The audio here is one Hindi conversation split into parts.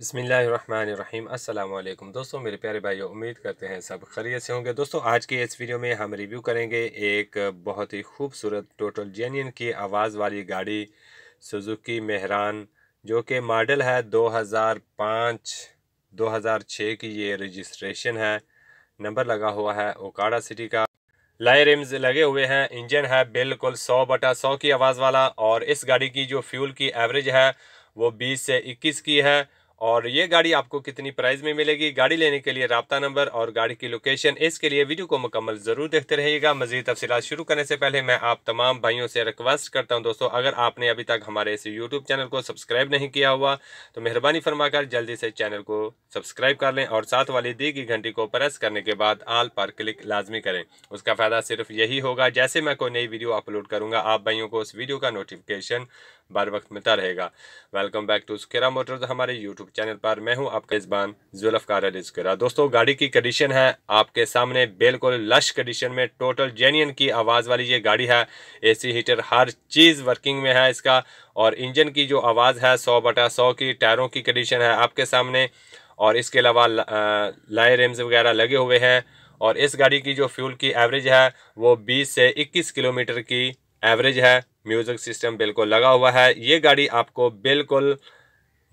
बसमीम् अल्लाम दोस्तों मेरे प्यारे भाइयों उम्मीद करते हैं सब खरीय से होंगे दोस्तों आज की इस वीडियो में हम रिव्यू करेंगे एक बहुत ही खूबसूरत टोटल जेनियन की आवाज़ वाली गाड़ी सुजुकी मेहरान जो कि मॉडल है 2005 2006 की ये रजिस्ट्रेशन है नंबर लगा हुआ है ओकाड़ा सिटी का लाए रिम्स लगे हुए हैं इंजन है बिल्कुल सौ बटा सौ की आवाज़ वाला और इस गाड़ी की जो फ्यूल की एवरेज है वो बीस से इक्कीस की है और ये गाड़ी आपको कितनी प्राइस में मिलेगी गाड़ी लेने के लिए रबता नंबर और गाड़ी की लोकेशन इसके लिए वीडियो को मुकम्मल ज़रूर देखते रहिएगा मजीद तफसीत शुरू करने से पहले मैं आप तमाम भाइयों से रिक्वेस्ट करता हूँ दोस्तों अगर आपने अभी तक हमारे इस यूट्यूब चैनल को सब्सक्राइब नहीं किया हुआ तो मेहरबानी फरमाकर जल्दी से चैनल को सब्सक्राइब कर लें और साथ वाली दी गई घंटी को प्रेस करने के बाद आल पर क्लिक लाजमी करें उसका फ़ायदा सिर्फ यही होगा जैसे मैं कोई नई वीडियो अपलोड करूँगा आप भाइयों को उस वीडियो का नोटिफिकेशन बार वक्त मिलता रहेगा वेलकम बैक टू स्केरा मोटर्स हमारे यूट्यूब चैनल पर मैं हूं आपका इसबान जुल्फ़कार अली स्केरा दोस्तों गाड़ी की कंडीशन है आपके सामने बिल्कुल लश कंडीशन में टोटल जेन्यन की आवाज़ वाली ये गाड़ी है ए हीटर हर चीज़ वर्किंग में है इसका और इंजन की जो आवाज़ है सौ बटा सौ की टायरों की कंडीशन है आपके सामने और इसके अलावा लाए रेम्स वगैरह लगे हुए हैं और इस गाड़ी की जो फ्यूल की एवरेज है वो 20 से 21 किलोमीटर की एवरेज है म्यूज़िक सिस्टम बिल्कुल लगा हुआ है ये गाड़ी आपको बिल्कुल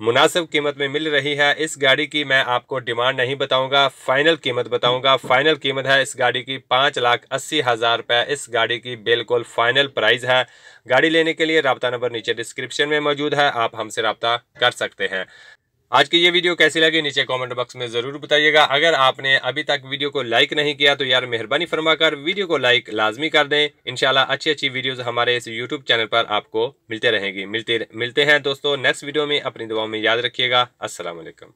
मुनासिब कीमत में मिल रही है इस गाड़ी की मैं आपको डिमांड नहीं बताऊंगा फाइनल कीमत बताऊंगा फाइनल कीमत है इस गाड़ी की पाँच लाख अस्सी हज़ार रुपये इस गाड़ी की बिल्कुल फ़ाइनल प्राइस है गाड़ी लेने के लिए रबता नंबर नीचे डिस्क्रिप्शन में मौजूद है आप हमसे रबता कर सकते हैं आज की ये वीडियो कैसी लगी नीचे कमेंट बॉक्स में ज़रूर बताइएगा अगर आपने अभी तक वीडियो को लाइक नहीं किया तो यार मेहरबानी फरमाकर वीडियो को लाइक लाजमी कर दें इनशाला अच्छी अच्छी वीडियोस हमारे इस यूट्यूब चैनल पर आपको मिलते रहेंगी मिलते मिलते हैं दोस्तों नेक्स्ट वीडियो में अपनी दुआ में याद रखिएगा असल